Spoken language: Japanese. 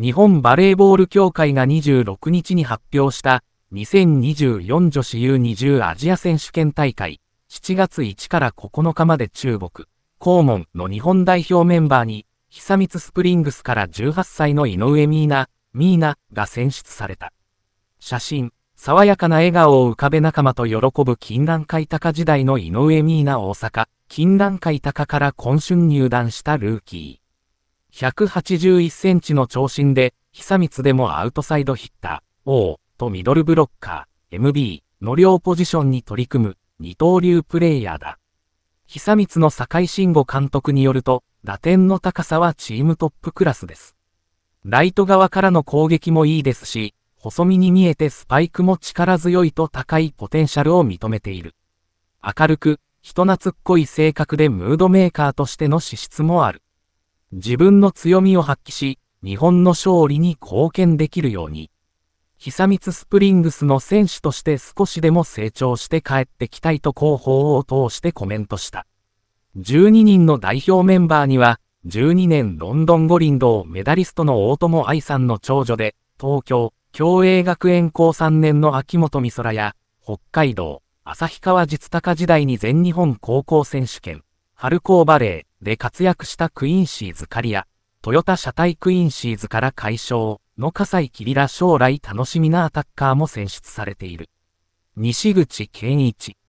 日本バレーボール協会が26日に発表した2024女子 U20 アジア選手権大会7月1から9日まで中国、肛門の日本代表メンバーに久光スプリングスから18歳の井上ミーナ、ミーナが選出された。写真、爽やかな笑顔を浮かべ仲間と喜ぶ金蘭会高時代の井上ミーナ大阪、金蘭会高から今春入団したルーキー。181センチの長身で、久光でもアウトサイドヒッター、王とミドルブロッカー、MB の両ポジションに取り組む二刀流プレイヤーだ。久光の堺慎吾監督によると、打点の高さはチームトップクラスです。ライト側からの攻撃もいいですし、細身に見えてスパイクも力強いと高いポテンシャルを認めている。明るく、人懐っこい性格でムードメーカーとしての資質もある。自分の強みを発揮し、日本の勝利に貢献できるように、久光スプリングスの選手として少しでも成長して帰ってきたいと広報を通してコメントした。12人の代表メンバーには、12年ロンドン五輪堂メダリストの大友愛さんの長女で、東京、共栄学園高3年の秋元美空や、北海道、旭川実高時代に全日本高校選手権、春高バレーで活躍したクインシーズカリア、トヨタ車体クインシーズから解消の笠井キリラ将来楽しみなアタッカーも選出されている。西口健一